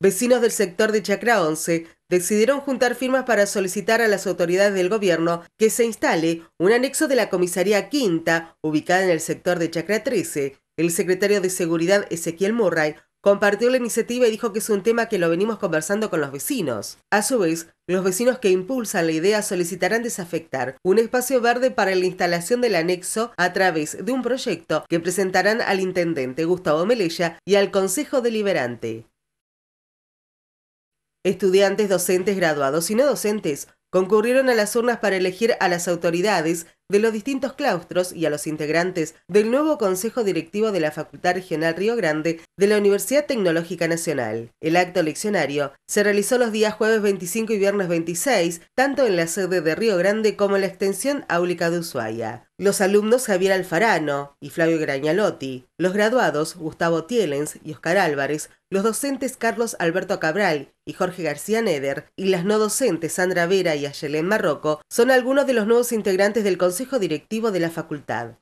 Vecinos del sector de Chacra 11 decidieron juntar firmas para solicitar a las autoridades del gobierno que se instale un anexo de la comisaría quinta, ubicada en el sector de Chacra 13. El secretario de Seguridad Ezequiel Murray compartió la iniciativa y dijo que es un tema que lo venimos conversando con los vecinos. A su vez, los vecinos que impulsan la idea solicitarán desafectar un espacio verde para la instalación del anexo a través de un proyecto que presentarán al intendente Gustavo Melella y al Consejo Deliberante. Estudiantes, docentes, graduados y no docentes concurrieron a las urnas para elegir a las autoridades de los distintos claustros y a los integrantes del nuevo Consejo Directivo de la Facultad Regional Río Grande de la Universidad Tecnológica Nacional. El acto leccionario se realizó los días jueves 25 y viernes 26, tanto en la sede de Río Grande como en la extensión áulica de Ushuaia los alumnos Javier Alfarano y Flavio Grañalotti, los graduados Gustavo Tielens y Oscar Álvarez, los docentes Carlos Alberto Cabral y Jorge García Neder, y las no docentes Sandra Vera y Ayelen Marroco, son algunos de los nuevos integrantes del Consejo Directivo de la Facultad.